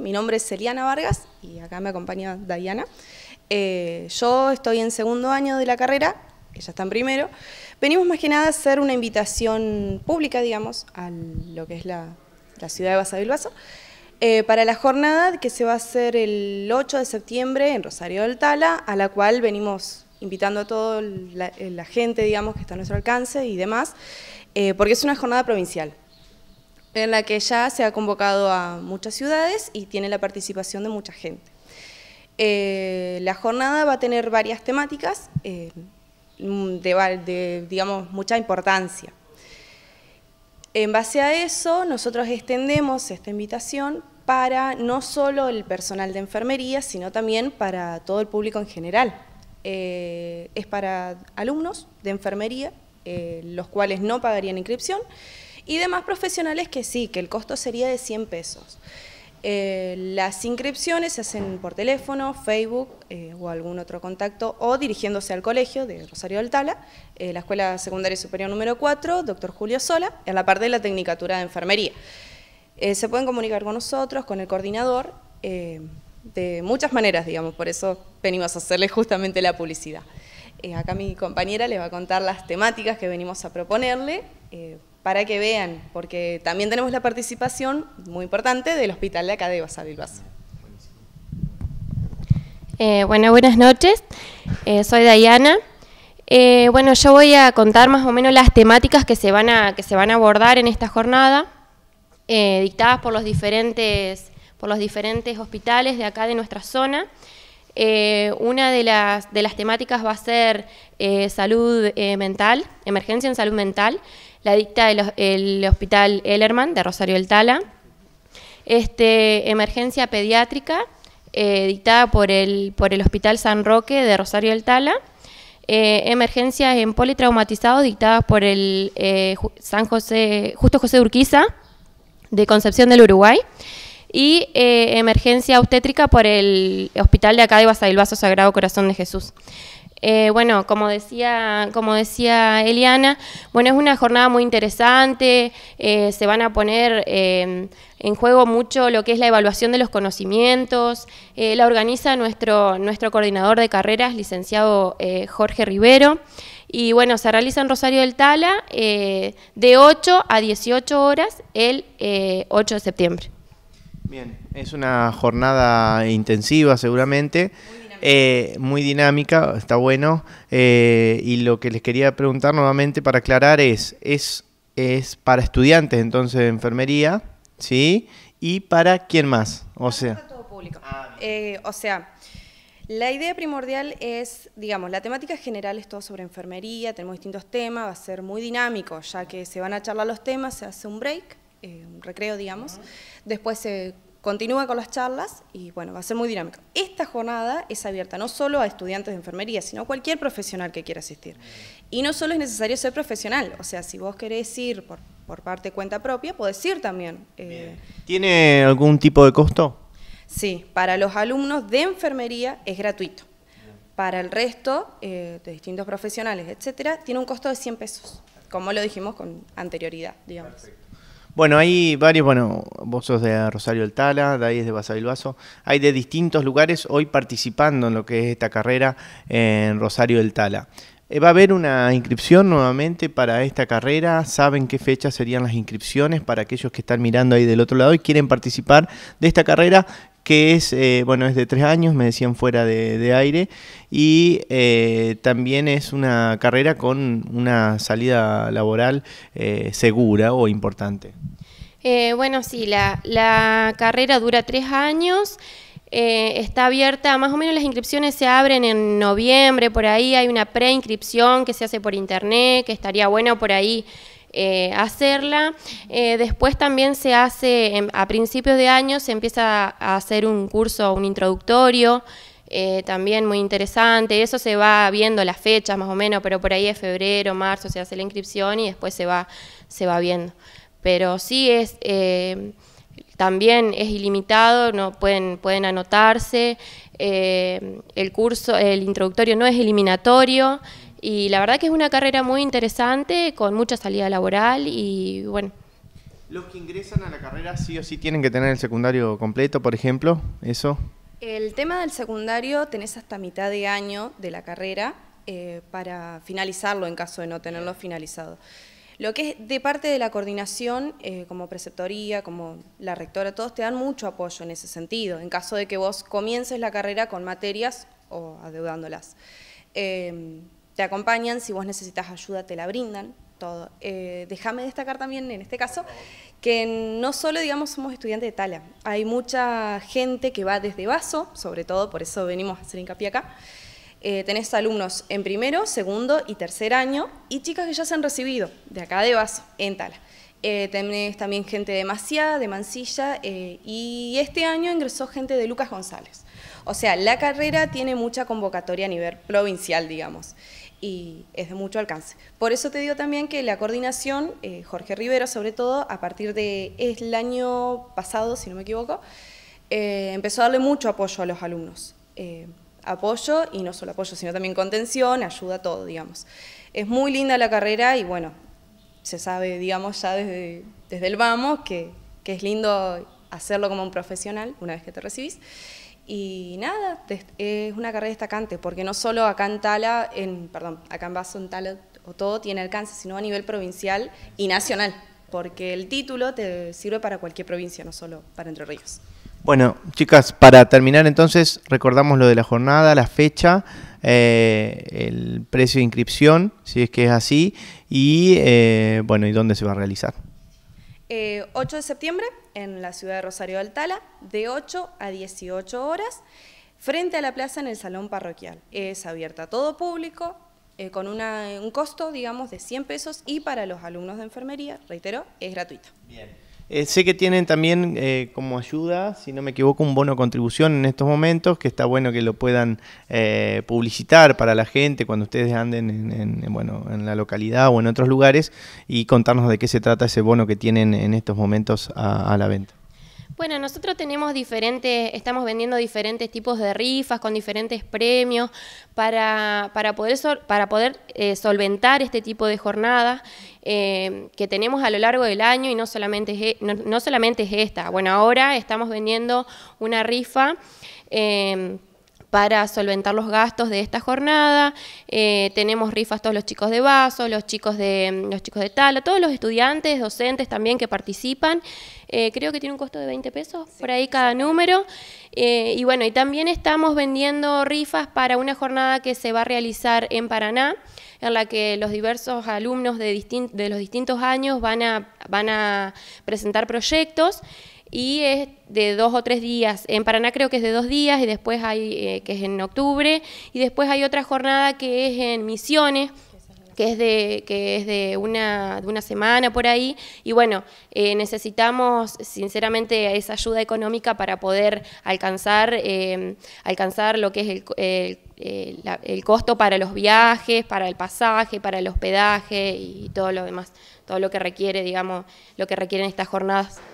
Mi nombre es Celiana Vargas y acá me acompaña Diana. Eh, yo estoy en segundo año de la carrera, ella está en primero. Venimos más que nada a hacer una invitación pública, digamos, a lo que es la, ciudad de Basa Bilbaso, eh, para la jornada que se va a hacer el 8 de septiembre en Rosario del Tala, a la cual venimos invitando a toda la, gente, digamos, que está a nuestro alcance y demás, eh, porque es una jornada provincial en la que ya se ha convocado a muchas ciudades y tiene la participación de mucha gente. Eh, la jornada va a tener varias temáticas eh, mm, de, digamos, mucha importancia. En base a eso, nosotros extendemos esta invitación para no solo el personal de enfermería, sino también para todo el público en general. Eh, es para alumnos de enfermería, los cuales no pagarían inscripción, y demás profesionales que sí, que el costo sería de 100 pesos. Eh, las inscripciones se hacen por teléfono, Facebook eh, o algún otro contacto o dirigiéndose al colegio de Rosario Altala, eh, la Escuela Secundaria Superior número 4, doctor Julio Sola, en la parte de la Tecnicatura de Enfermería. se pueden comunicar con nosotros, con el coordinador, de muchas maneras, digamos, por eso venimos a hacerle justamente la publicidad. acá mi compañera les va a contar las temáticas que venimos a proponerle para que vean, porque también tenemos la participación, muy importante, del Hospital de Acá de Basavilbaso. Eh, bueno, buenas noches. Eh, soy Dayana. Eh, bueno, yo voy a contar más o menos las temáticas que se van a, que se van a abordar en esta jornada, eh, dictadas por los, diferentes, por los diferentes hospitales de acá de nuestra zona. Eh, una de las, temáticas va a ser eh, salud eh, mental, emergencia en salud mental, la dicta del el Hospital Ellerman de Rosario del Tala. Este, emergencia pediátrica, dictada por el, Hospital San Roque de Rosario del Tala. emergencias en politraumatizados, dictadas por el San José, Justo José Urquiza de Concepción del Uruguay y eh, emergencia obstétrica por el hospital de acá de Vaso Sagrado Corazón de Jesús. Eh, bueno, como decía, como decía Eliana, bueno, es una jornada muy interesante, eh, se van a poner em, en juego mucho lo que es la evaluación de los conocimientos, la organiza nuestro, nuestro coordinador de carreras, licenciado Jorge Rivero, y bueno, se realiza en Rosario del Tala de 8 a 18 horas el 8 de septiembre. Bien, es una jornada intensiva seguramente. Muy eh, dinámica, muy dinámica está bueno. Eh, y lo que les quería preguntar nuevamente para aclarar es, es, es para estudiantes entonces de enfermería, ¿sí? ¿Y para quién más? O sea... todo público. Eh, o sea, la idea primordial es, digamos, la temática general es todo sobre enfermería, tenemos distintos temas, va a ser muy dinámico, ya que se van a charlar los temas, se hace un break, un recreo, digamos, después se Continúa con las charlas y bueno, va a ser muy dinámico. Esta jornada es abierta no solo a estudiantes de enfermería, sino a cualquier profesional que quiera asistir. Y no solo es necesario ser profesional, o sea, si vos querés ir por, por parte cuenta propia, podés ir también. Eh. ¿Tiene algún tipo de costo? Sí, para los alumnos de enfermería es gratuito. Para el resto eh, de distintos profesionales, etcétera, tiene un costo de 100 pesos, como lo dijimos con anterioridad, digamos. Bueno, hay varios, bueno, vos sos de Rosario del Tala, de de Basavilbaso, hay de distintos lugares hoy participando en lo que es esta carrera en Rosario del Tala. Eh, va a haber una inscripción nuevamente para esta carrera. Saben qué fecha serían las inscripciones para aquellos que están mirando ahí del otro lado y quieren participar de esta carrera que es, eh, bueno, es de tres años, me decían fuera de, aire, y eh, también es una carrera con una salida laboral segura o importante. bueno, sí, la, la carrera dura tres años. Eh, está abierta, más o menos las inscripciones se abren en noviembre, por ahí hay una preinscripción que se hace por internet, que estaría bueno por ahí eh, hacerla. Eh, después también se hace, a principios de año se empieza a hacer un curso, un introductorio, también muy interesante, eso se va viendo las fechas más o menos, pero por ahí es febrero, marzo se hace la inscripción y después se va, se va viendo. Pero sí es también es ilimitado, no pueden, pueden anotarse, eh, el curso, el introductorio no es eliminatorio y la verdad que es una carrera muy interesante con mucha salida laboral y bueno. ¿Los que ingresan a la carrera sí o sí tienen que tener el secundario completo, por ejemplo? ¿Eso? El tema del secundario tenés hasta mitad de año de la carrera eh, para finalizarlo en caso de no tenerlo finalizado. Lo que es de parte de la coordinación, eh, como preceptoría, como la rectora, todos te dan mucho apoyo en ese sentido, en caso de que vos comiences la carrera con materias o adeudándolas. Em, te acompañan, si vos necesitas ayuda te la brindan, todo. Eh, déjame destacar también en este caso que no solo, digamos, somos estudiantes de Tala, hay mucha gente que va desde Vaso, sobre todo, por eso venimos a hacer hincapié acá, eh, tenés alumnos en primero, segundo y tercer año y chicas que ya se han recibido de acá de Vaso, en Tala. Eh, tenés también gente de Maciá, de Mansilla eh, y este año ingresó gente de Lucas González. O sea, la carrera tiene mucha convocatoria a nivel provincial, digamos, y es de mucho alcance. Por eso te digo también que la coordinación, Jorge Rivera, sobre todo, a partir del el año pasado, si no me equivoco, empezó a darle mucho apoyo a los alumnos apoyo y no solo apoyo, sino también contención, ayuda a todo, digamos. Es muy linda la carrera y bueno, se sabe, digamos, ya desde, el vamos que, es lindo hacerlo como un profesional una vez que te recibís. Y nada, es una carrera destacante, porque no solo acá en Tala, perdón, acá en Vaso, Tala, o todo tiene alcance, sino a nivel provincial y nacional, porque el título te sirve para cualquier provincia, no solo para Entre Ríos. Bueno, chicas, para terminar entonces, recordamos lo de la jornada, la fecha, eh, el precio de inscripción, si es que es así, y eh, bueno, y dónde se va a realizar. Eh, 8 de septiembre en la ciudad de Rosario de Altala, de 8 a 18 horas, frente a la plaza en el salón parroquial. Es abierta a todo público, eh, con un costo, digamos, de 100 pesos y para los alumnos de enfermería, reitero, es gratuito. Bien. Eh, sé que tienen también eh, como ayuda, si no me equivoco, un bono contribución en estos momentos, que está bueno que lo puedan eh, publicitar para la gente cuando ustedes anden en, bueno, en la localidad o en otros lugares y contarnos de qué se trata ese bono que tienen en estos momentos a la venta. Bueno, nosotros tenemos diferentes, estamos vendiendo diferentes tipos de rifas con diferentes premios para, para poder, para poder eh, solventar este tipo de jornadas eh, que tenemos a lo largo del año y no solamente, es, e, solamente es esta. Bueno, ahora estamos vendiendo una rifa. Eh, para solventar los gastos de esta jornada. Eh, tenemos rifas todos los chicos de Vaso, los chicos de, los chicos de Tala, todos los estudiantes, docentes también que participan. Eh, creo que tiene un costo de 20 pesos por ahí cada número. Eh, y bueno, y también estamos vendiendo rifas para una jornada que se va a realizar en Paraná, en la que los diversos alumnos de, de los distintos años van a, van a presentar proyectos y es de dos o tres días. En Paraná creo que es de dos días y después hay, eh, que es en octubre, y después hay otra jornada que es en Misiones, que es de, que es de, una, de una semana por ahí. Y bueno, eh, necesitamos sinceramente esa ayuda económica para poder alcanzar, em, alcanzar lo que es el, el, costo para los viajes, para el pasaje, para el hospedaje y todo lo demás, todo lo que requiere, digamos, lo que requieren estas jornadas.